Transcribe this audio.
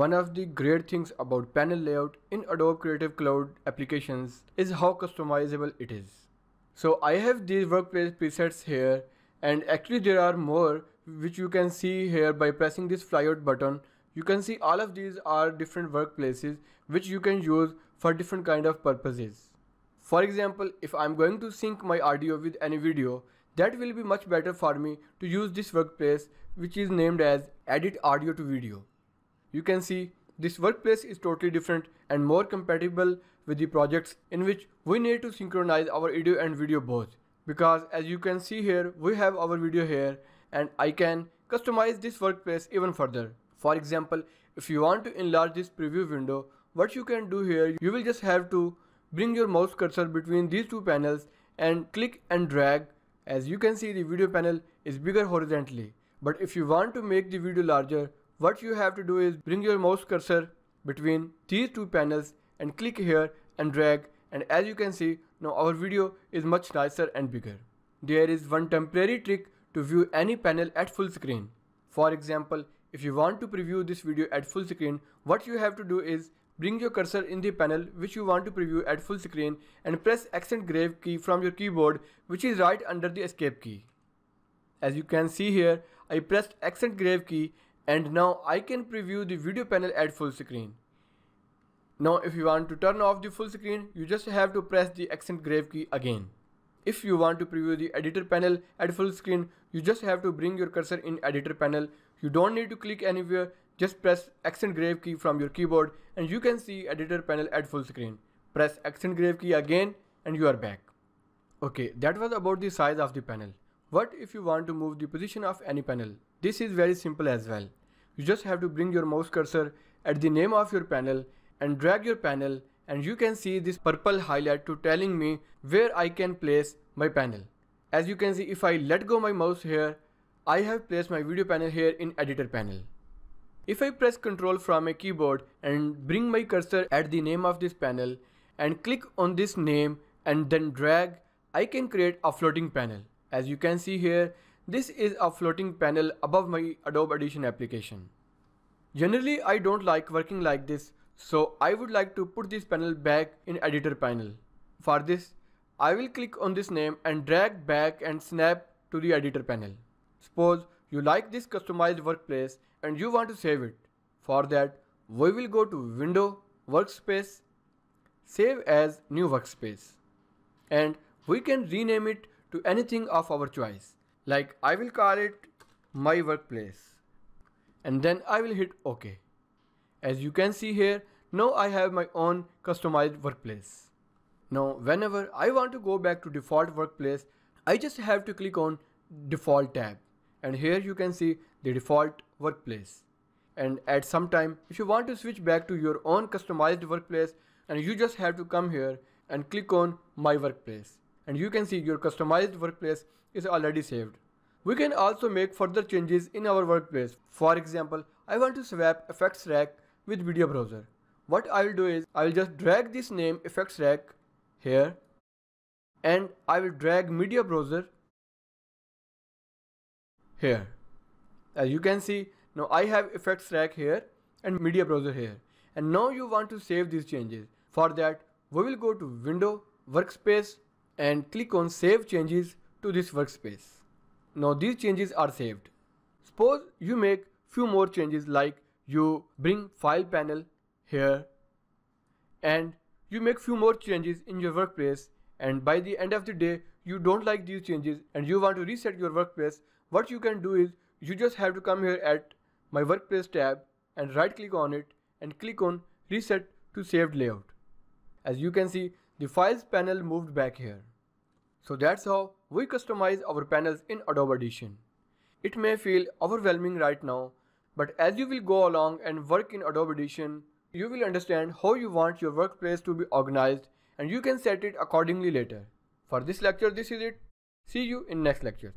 One of the great things about panel layout in Adobe Creative Cloud applications is how customizable it is. So I have these workplace presets here and actually there are more which you can see here by pressing this flyout button. You can see all of these are different workplaces which you can use for different kind of purposes. For example, if I'm going to sync my audio with any video, that will be much better for me to use this workplace which is named as edit audio to video you can see this workplace is totally different and more compatible with the projects in which we need to synchronize our audio and video both. Because as you can see here, we have our video here and I can customize this workplace even further. For example, if you want to enlarge this preview window, what you can do here, you will just have to bring your mouse cursor between these two panels and click and drag. As you can see, the video panel is bigger horizontally. But if you want to make the video larger, what you have to do is bring your mouse cursor between these two panels and click here and drag and as you can see now our video is much nicer and bigger. There is one temporary trick to view any panel at full screen. For example, if you want to preview this video at full screen, what you have to do is bring your cursor in the panel which you want to preview at full screen and press accent grave key from your keyboard which is right under the escape key. As you can see here, I pressed accent grave key and now I can preview the video panel at full screen. Now if you want to turn off the full screen, you just have to press the accent grave key again. If you want to preview the editor panel at full screen, you just have to bring your cursor in editor panel. You don't need to click anywhere, just press accent grave key from your keyboard and you can see editor panel at full screen. Press accent grave key again and you are back. Okay, that was about the size of the panel. What if you want to move the position of any panel? This is very simple as well. You just have to bring your mouse cursor at the name of your panel and drag your panel and you can see this purple highlight to telling me where I can place my panel. As you can see if I let go my mouse here, I have placed my video panel here in editor panel. If I press Ctrl from a keyboard and bring my cursor at the name of this panel and click on this name and then drag, I can create a floating panel. As you can see here, this is a floating panel above my Adobe Audition application. Generally I don't like working like this so I would like to put this panel back in editor panel. For this I will click on this name and drag back and snap to the editor panel. Suppose you like this customized workplace and you want to save it. For that we will go to window workspace save as new workspace and we can rename it to anything of our choice. Like I will call it my workplace and then I will hit OK. As you can see here, now I have my own customized workplace. Now whenever I want to go back to default workplace, I just have to click on default tab and here you can see the default workplace. And at some time, if you want to switch back to your own customized workplace and you just have to come here and click on my workplace and you can see your customized workplace is already saved. We can also make further changes in our workplace. For example, I want to swap effects rack with video browser. What I will do is I will just drag this name effects rack here and I will drag media browser here. As you can see, now I have effects rack here and media browser here. And now you want to save these changes. For that, we will go to window, workspace, and click on save changes to this workspace. Now these changes are saved. Suppose you make few more changes like you bring file panel here and you make few more changes in your workplace and by the end of the day you don't like these changes and you want to reset your workplace what you can do is you just have to come here at my workplace tab and right click on it and click on reset to saved layout as you can see the files panel moved back here. So that's how we customize our panels in Adobe Audition. It may feel overwhelming right now, but as you will go along and work in Adobe Audition, you will understand how you want your workplace to be organized and you can set it accordingly later. For this lecture, this is it. See you in next lecture.